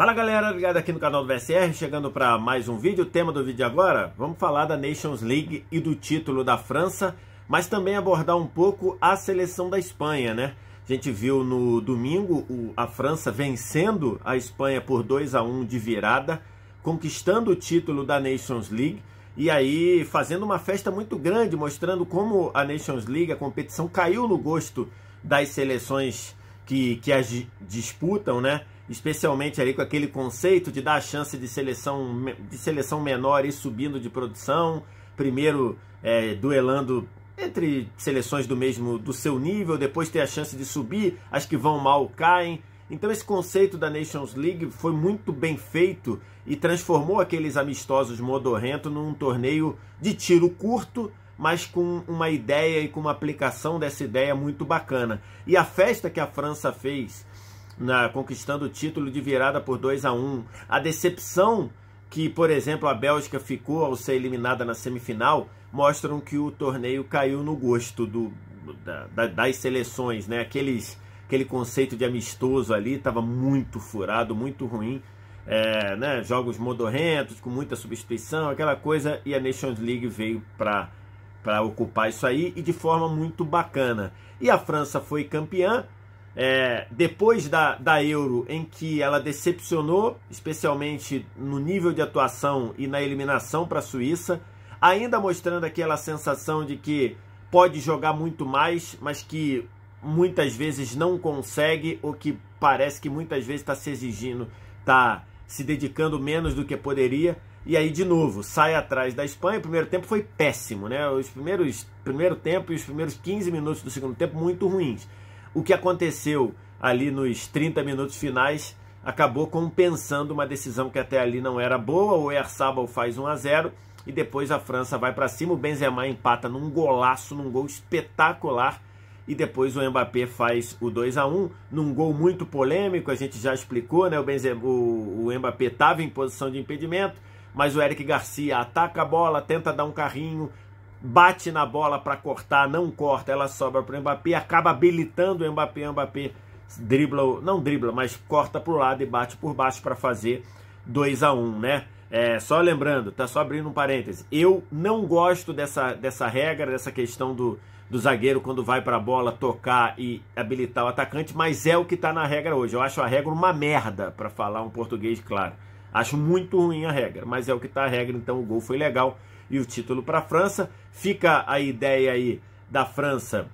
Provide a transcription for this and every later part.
Fala galera, ligado aqui no canal do VSR, chegando para mais um vídeo. O tema do vídeo agora, vamos falar da Nations League e do título da França, mas também abordar um pouco a seleção da Espanha, né? A gente viu no domingo a França vencendo a Espanha por 2 a 1 de virada, conquistando o título da Nations League e aí fazendo uma festa muito grande, mostrando como a Nations League, a competição, caiu no gosto das seleções que, que as disputam, né? especialmente ali com aquele conceito de dar a chance de seleção, de seleção menor e subindo de produção, primeiro é, duelando entre seleções do mesmo do seu nível, depois ter a chance de subir, as que vão mal caem. Então esse conceito da Nations League foi muito bem feito e transformou aqueles amistosos modorrento num torneio de tiro curto mas com uma ideia e com uma aplicação dessa ideia muito bacana. E a festa que a França fez, na, conquistando o título de virada por 2 a 1 um, a decepção que, por exemplo, a Bélgica ficou ao ser eliminada na semifinal, mostram que o torneio caiu no gosto do, da, das seleções, né? Aqueles, aquele conceito de amistoso ali estava muito furado, muito ruim. É, né? Jogos modorrentos, com muita substituição, aquela coisa, e a Nations League veio para para ocupar isso aí e de forma muito bacana. E a França foi campeã. É, depois da, da Euro, em que ela decepcionou, especialmente no nível de atuação e na eliminação para a Suíça, ainda mostrando aquela sensação de que pode jogar muito mais, mas que muitas vezes não consegue, ou que parece que muitas vezes está se exigindo, está se dedicando menos do que poderia. E aí, de novo, sai atrás da Espanha. O primeiro tempo foi péssimo, né? Os primeiros primeiro tempo e os primeiros 15 minutos do segundo tempo muito ruins. O que aconteceu ali nos 30 minutos finais acabou compensando uma decisão que até ali não era boa. O Ersabal faz 1 a 0 e depois a França vai para cima. O Benzema empata num golaço, num gol espetacular. E depois o Mbappé faz o 2 a 1 num gol muito polêmico, a gente já explicou, né? O, Benzema, o, o Mbappé estava em posição de impedimento mas o Eric Garcia ataca a bola, tenta dar um carrinho, bate na bola para cortar, não corta, ela sobra para o Mbappé, acaba habilitando o Mbappé, o Mbappé dribla, não dribla, mas corta para o lado e bate por baixo para fazer 2 a 1 um, né? É, só lembrando, tá só abrindo um parêntese, eu não gosto dessa, dessa regra, dessa questão do, do zagueiro quando vai para a bola tocar e habilitar o atacante, mas é o que está na regra hoje. Eu acho a regra uma merda, para falar um português claro. Acho muito ruim a regra, mas é o que está a regra, então o gol foi legal e o título para a França. Fica a ideia aí da França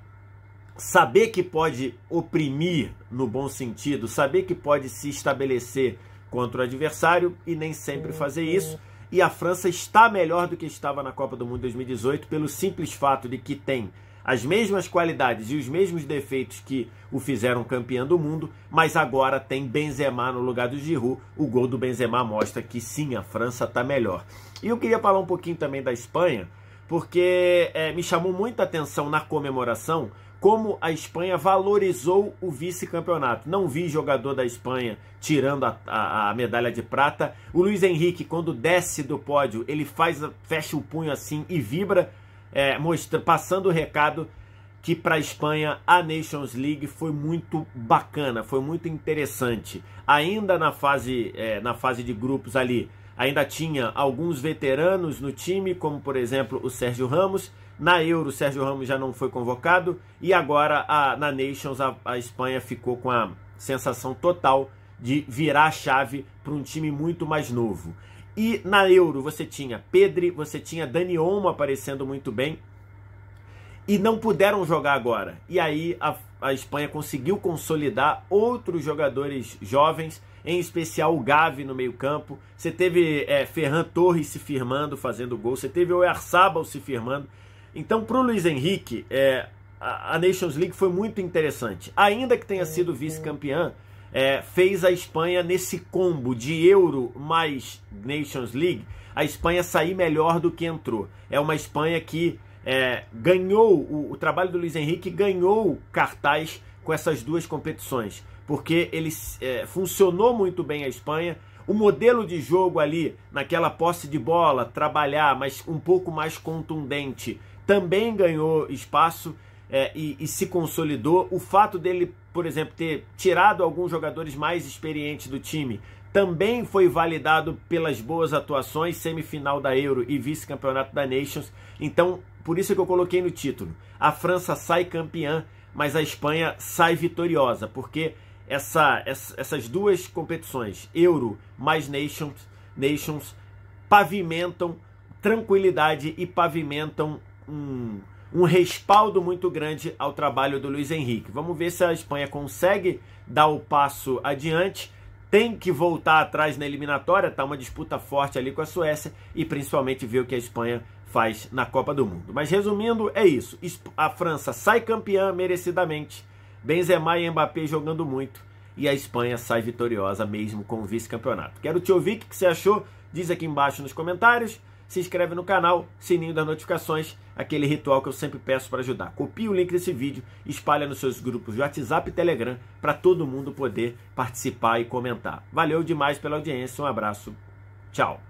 saber que pode oprimir no bom sentido, saber que pode se estabelecer contra o adversário e nem sempre uhum. fazer isso. E a França está melhor do que estava na Copa do Mundo 2018 pelo simples fato de que tem as mesmas qualidades e os mesmos defeitos que o fizeram campeão do mundo, mas agora tem Benzema no lugar do Giroud. O gol do Benzema mostra que sim, a França está melhor. E eu queria falar um pouquinho também da Espanha, porque é, me chamou muita atenção na comemoração como a Espanha valorizou o vice-campeonato. Não vi jogador da Espanha tirando a, a, a, medalha de prata. O Luiz Henrique, quando desce do pódio, ele faz, fecha o punho assim e vibra é, mostra, passando o recado que para a Espanha a Nations League foi muito bacana, foi muito interessante. Ainda na fase, é, na fase de grupos ali, ainda tinha alguns veteranos no time, como por exemplo o Sérgio Ramos. Na Euro, o Sérgio Ramos já não foi convocado e agora a, na Nations a, a Espanha ficou com a sensação total de virar a chave para um time muito mais novo. E na Euro você tinha Pedri, você tinha Dani Olmo aparecendo muito bem e não puderam jogar agora. E aí a, a Espanha conseguiu consolidar outros jogadores jovens, em especial o Gavi no meio-campo. Você teve é, Ferran Torres se firmando, fazendo gol. Você teve o Erzabal se firmando. Então, para o Luiz Henrique, é, a, a Nations League foi muito interessante. Ainda que tenha sido uhum. vice-campeã, é, fez a Espanha nesse combo de Euro mais Nations League, a Espanha sair melhor do que entrou. É uma Espanha que é, ganhou, o, o trabalho do Luiz Henrique ganhou cartaz com essas duas competições, porque ele é, funcionou muito bem a Espanha. O modelo de jogo ali, naquela posse de bola, trabalhar, mas um pouco mais contundente, também ganhou espaço é, e, e, se consolidou. O fato dele, por exemplo, ter tirado alguns jogadores mais experientes do time também foi validado pelas boas atuações, semifinal da Euro e vice-campeonato da Nations. Então, por isso que eu coloquei no título: a França sai campeã, mas a Espanha sai vitoriosa, porque essa, essa, essas duas competições, Euro mais Nations, Nations pavimentam tranquilidade e pavimentam um um respaldo muito grande ao trabalho do Luiz Henrique. Vamos ver se a Espanha consegue dar o passo adiante. Tem que voltar atrás na eliminatória, tá uma disputa forte ali com a Suécia e principalmente ver o que a Espanha faz na Copa do Mundo. Mas resumindo, é isso. A França sai campeã merecidamente. Benzema e Mbappé jogando muito e a Espanha sai vitoriosa mesmo com o vice-campeonato. Quero te ouvir o que você achou, diz aqui embaixo nos comentários se inscreve no canal, sininho das notificações, aquele ritual que eu sempre peço para ajudar. Copie o link desse vídeo, espalha nos seus grupos de WhatsApp e Telegram para todo mundo poder participar e comentar. Valeu demais pela audiência, um abraço, tchau!